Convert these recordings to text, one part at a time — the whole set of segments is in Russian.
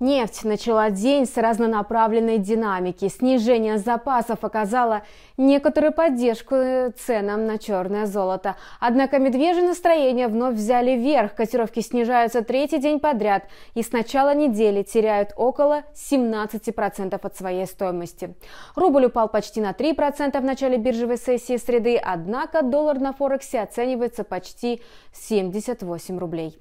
Нефть начала день с разнонаправленной динамики. Снижение запасов оказало некоторую поддержку ценам на черное золото. Однако медвежье настроение вновь взяли вверх. Котировки снижаются третий день подряд и с начала недели теряют около 17% от своей стоимости. Рубль упал почти на 3% в начале биржевой сессии среды, однако доллар на Форексе оценивается почти 78 рублей.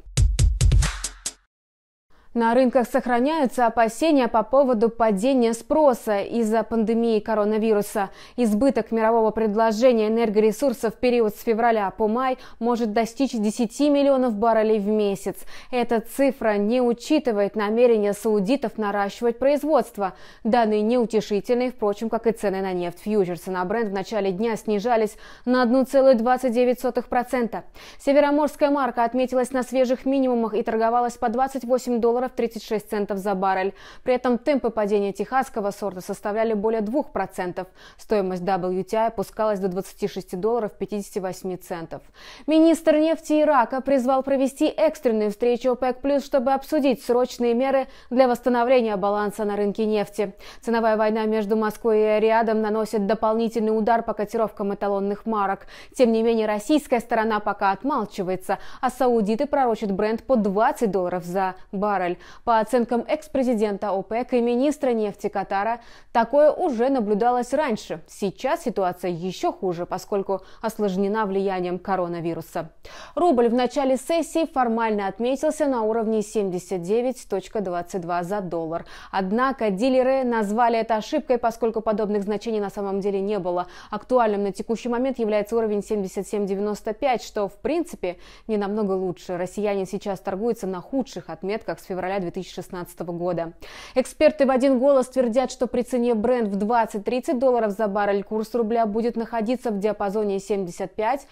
На рынках сохраняются опасения по поводу падения спроса из-за пандемии коронавируса. Избыток мирового предложения энергоресурсов в период с февраля по май может достичь 10 миллионов баррелей в месяц. Эта цифра не учитывает намерения саудитов наращивать производство. Данные неутешительные, впрочем, как и цены на нефть. Фьючерсы на бренд в начале дня снижались на 1,29%. Североморская марка отметилась на свежих минимумах и торговалась по 28 долларов долларов 36 центов за баррель. При этом темпы падения техасского сорта составляли более 2%. Стоимость WTI опускалась до 26 долларов 58 центов. Министр нефти Ирака призвал провести экстренную встречу ОПЕК+, чтобы обсудить срочные меры для восстановления баланса на рынке нефти. Ценовая война между Москвой и Ариадом наносит дополнительный удар по котировкам эталонных марок. Тем не менее, российская сторона пока отмалчивается, а саудиты пророчат бренд по 20 долларов за баррель. Израиль. По оценкам экс-президента ОПЕК и министра нефти Катара, такое уже наблюдалось раньше. Сейчас ситуация еще хуже, поскольку осложнена влиянием коронавируса. Рубль в начале сессии формально отметился на уровне 79.22 за доллар. Однако дилеры назвали это ошибкой, поскольку подобных значений на самом деле не было. Актуальным на текущий момент является уровень 77.95, что в принципе не намного лучше. Россияне сейчас торгуются на худших отметках с февраля февраля 2016 года. Эксперты в один голос твердят, что при цене бренд в 20-30 долларов за баррель курс рубля будет находиться в диапазоне 75-82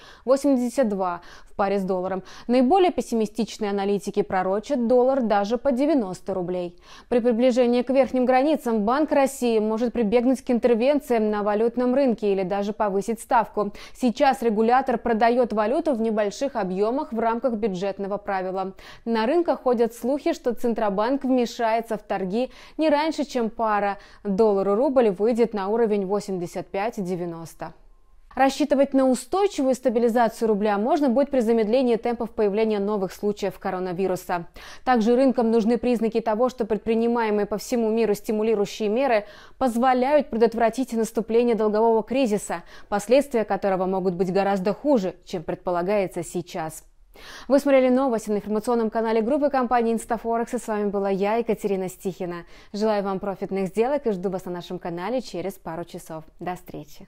в паре с долларом. Наиболее пессимистичные аналитики пророчат доллар даже по 90 рублей. При приближении к верхним границам Банк России может прибегнуть к интервенциям на валютном рынке или даже повысить ставку. Сейчас регулятор продает валюту в небольших объемах в рамках бюджетного правила. На рынках ходят слухи, что Центробанк вмешается в торги не раньше, чем пара доллару-рубль выйдет на уровень 85-90. Рассчитывать на устойчивую стабилизацию рубля можно будет при замедлении темпов появления новых случаев коронавируса. Также рынкам нужны признаки того, что предпринимаемые по всему миру стимулирующие меры позволяют предотвратить наступление долгового кризиса, последствия которого могут быть гораздо хуже, чем предполагается сейчас. Вы смотрели новости на информационном канале группы компании InstaForex. и с вами была я, Екатерина Стихина. Желаю вам профитных сделок и жду вас на нашем канале через пару часов. До встречи!